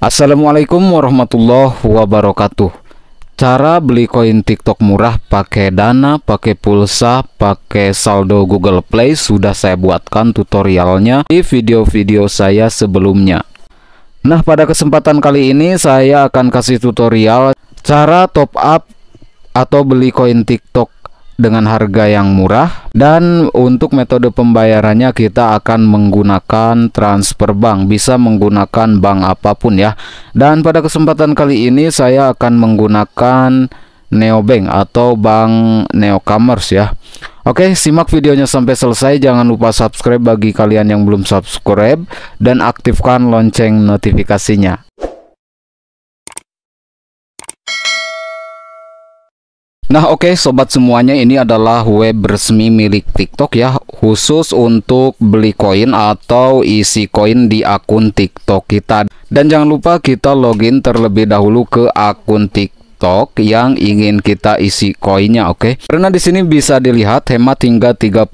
Assalamualaikum warahmatullahi wabarakatuh. Cara beli koin TikTok murah pakai Dana, pakai pulsa, pakai saldo Google Play sudah saya buatkan tutorialnya di video-video saya sebelumnya. Nah, pada kesempatan kali ini saya akan kasih tutorial cara top up atau beli koin TikTok dengan harga yang murah dan untuk metode pembayarannya kita akan menggunakan transfer bank bisa menggunakan bank apapun ya dan pada kesempatan kali ini saya akan menggunakan Neobank atau Bank Neocommerce ya Oke simak videonya sampai selesai jangan lupa subscribe bagi kalian yang belum subscribe dan aktifkan lonceng notifikasinya Nah oke okay, sobat semuanya ini adalah web resmi milik TikTok ya khusus untuk beli koin atau isi koin di akun TikTok kita dan jangan lupa kita login terlebih dahulu ke akun TikTok stok yang ingin kita isi koinnya oke okay? karena di sini bisa dilihat hemat hingga 32%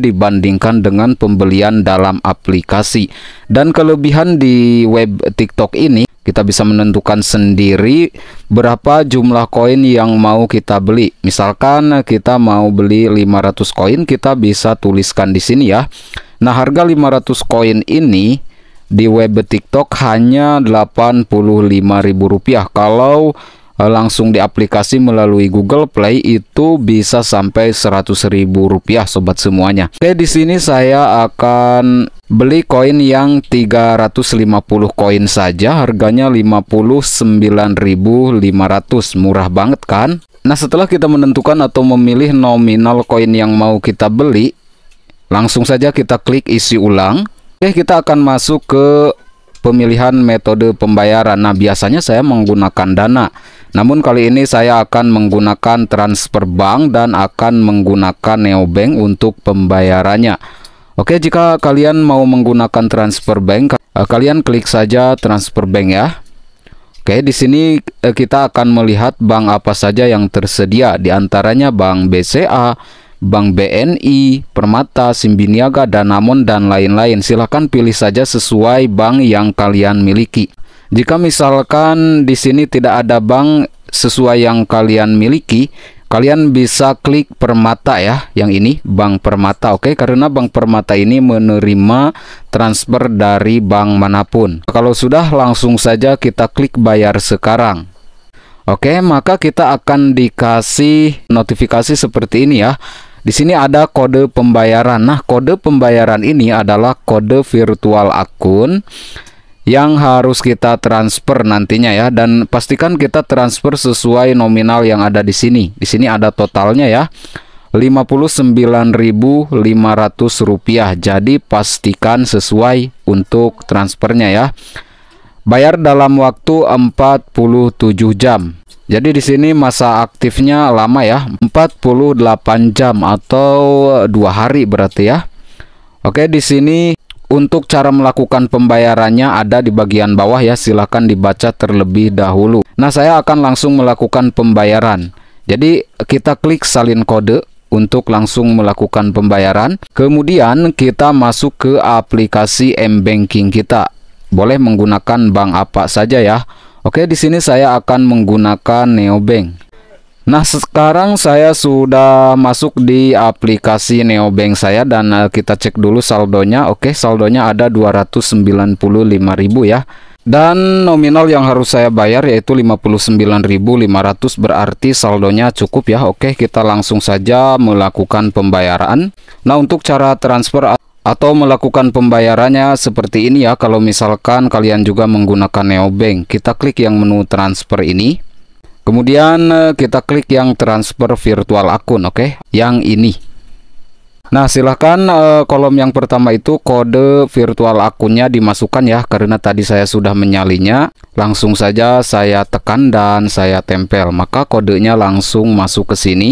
dibandingkan dengan pembelian dalam aplikasi dan kelebihan di web TikTok ini kita bisa menentukan sendiri berapa jumlah koin yang mau kita beli. Misalkan kita mau beli 500 koin, kita bisa tuliskan di sini ya. Nah, harga 500 koin ini di web TikTok hanya Rp85.000. Kalau Eh, langsung di aplikasi melalui Google Play itu bisa sampai rp rupiah sobat semuanya. Oke, di sini saya akan beli koin yang 350 koin saja, harganya 59.500. Murah banget kan? Nah, setelah kita menentukan atau memilih nominal koin yang mau kita beli, langsung saja kita klik isi ulang. Oke, kita akan masuk ke pemilihan metode pembayaran. Nah, biasanya saya menggunakan Dana. Namun kali ini saya akan menggunakan transfer bank dan akan menggunakan neobank untuk pembayarannya. Oke, jika kalian mau menggunakan transfer bank, eh, kalian klik saja transfer bank ya. Oke, di sini eh, kita akan melihat bank apa saja yang tersedia, di antaranya bank BCA, bank BNI, Permata, Simbiniaga, Danamon, dan lain-lain. Silahkan pilih saja sesuai bank yang kalian miliki. Jika misalkan di sini tidak ada bank sesuai yang kalian miliki, kalian bisa klik permata ya yang ini bank permata oke okay? karena bank permata ini menerima transfer dari bank manapun kalau sudah langsung saja kita klik bayar sekarang oke okay, maka kita akan dikasih notifikasi seperti ini ya di sini ada kode pembayaran nah kode pembayaran ini adalah kode virtual akun yang harus kita transfer nantinya ya dan pastikan kita transfer sesuai nominal yang ada di sini. Di sini ada totalnya ya. rp rupiah. Jadi pastikan sesuai untuk transfernya ya. Bayar dalam waktu 47 jam. Jadi di sini masa aktifnya lama ya, 48 jam atau dua hari berarti ya. Oke, di sini untuk cara melakukan pembayarannya ada di bagian bawah ya, silahkan dibaca terlebih dahulu. Nah, saya akan langsung melakukan pembayaran. Jadi, kita klik salin kode untuk langsung melakukan pembayaran. Kemudian, kita masuk ke aplikasi mBanking kita. Boleh menggunakan bank apa saja ya. Oke, di sini saya akan menggunakan Neobank. Nah sekarang saya sudah masuk di aplikasi Neobank saya dan eh, kita cek dulu saldonya Oke saldonya ada 295.000 ya Dan nominal yang harus saya bayar yaitu 59.500 berarti saldonya cukup ya Oke kita langsung saja melakukan pembayaran Nah untuk cara transfer atau melakukan pembayarannya seperti ini ya kalau misalkan kalian juga menggunakan Neobank kita klik yang menu transfer ini kemudian eh, kita klik yang transfer virtual akun oke okay? yang ini Nah silahkan eh, kolom yang pertama itu kode virtual akunnya dimasukkan ya karena tadi saya sudah menyalinya langsung saja saya tekan dan saya tempel maka kodenya langsung masuk ke sini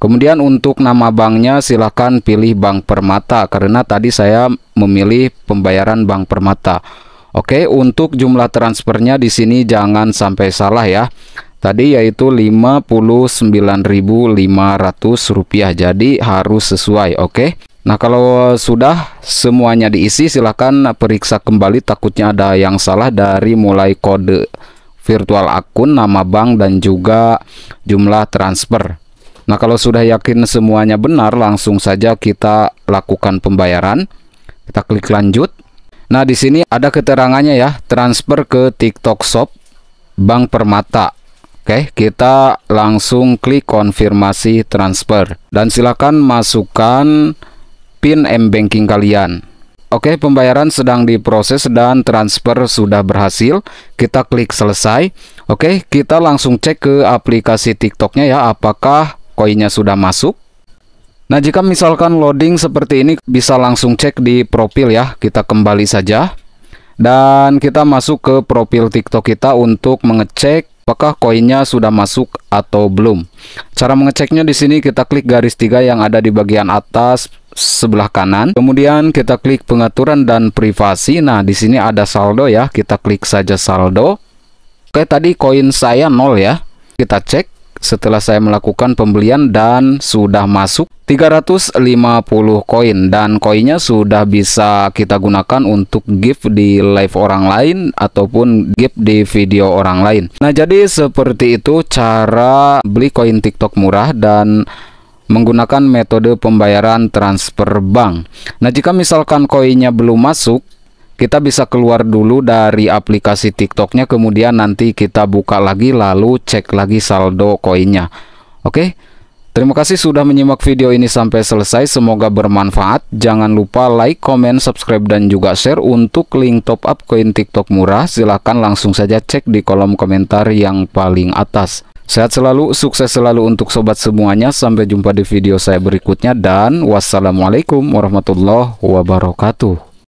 kemudian untuk nama banknya silahkan pilih bank permata karena tadi saya memilih pembayaran bank permata Oke untuk jumlah transfernya di sini jangan sampai salah ya tadi yaitu Rp59.500 jadi harus sesuai oke okay? Nah kalau sudah semuanya diisi silahkan periksa kembali takutnya ada yang salah dari mulai kode virtual akun nama bank dan juga jumlah transfer Nah kalau sudah yakin semuanya benar langsung saja kita lakukan pembayaran kita klik lanjut Nah di sini ada keterangannya ya transfer ke TikTok Shop Bank Permata Oke, kita langsung klik konfirmasi transfer dan silakan masukkan PIN M-Banking kalian. Oke, pembayaran sedang diproses dan transfer sudah berhasil. Kita klik selesai. Oke, kita langsung cek ke aplikasi TikToknya ya, apakah koinnya sudah masuk. Nah, jika misalkan loading seperti ini, bisa langsung cek di profil ya. Kita kembali saja. Dan kita masuk ke profil TikTok kita untuk mengecek apakah koinnya sudah masuk atau belum. Cara mengeceknya di sini kita klik garis tiga yang ada di bagian atas sebelah kanan. Kemudian kita klik pengaturan dan privasi. Nah, di sini ada saldo ya. Kita klik saja saldo. Oke, tadi koin saya nol ya. Kita cek setelah saya melakukan pembelian dan sudah masuk 350 koin dan koinnya sudah bisa kita gunakan untuk gift di live orang lain ataupun gift di video orang lain nah jadi seperti itu cara beli koin tiktok murah dan menggunakan metode pembayaran transfer bank nah jika misalkan koinnya belum masuk kita bisa keluar dulu dari aplikasi TikToknya kemudian nanti kita buka lagi lalu cek lagi saldo koinnya oke terima kasih sudah menyimak video ini sampai selesai semoga bermanfaat jangan lupa like comment subscribe dan juga share untuk link top up koin TikTok murah silahkan langsung saja cek di kolom komentar yang paling atas Sehat selalu, sukses selalu untuk sobat semuanya. Sampai jumpa di video saya berikutnya dan wassalamualaikum warahmatullahi wabarakatuh.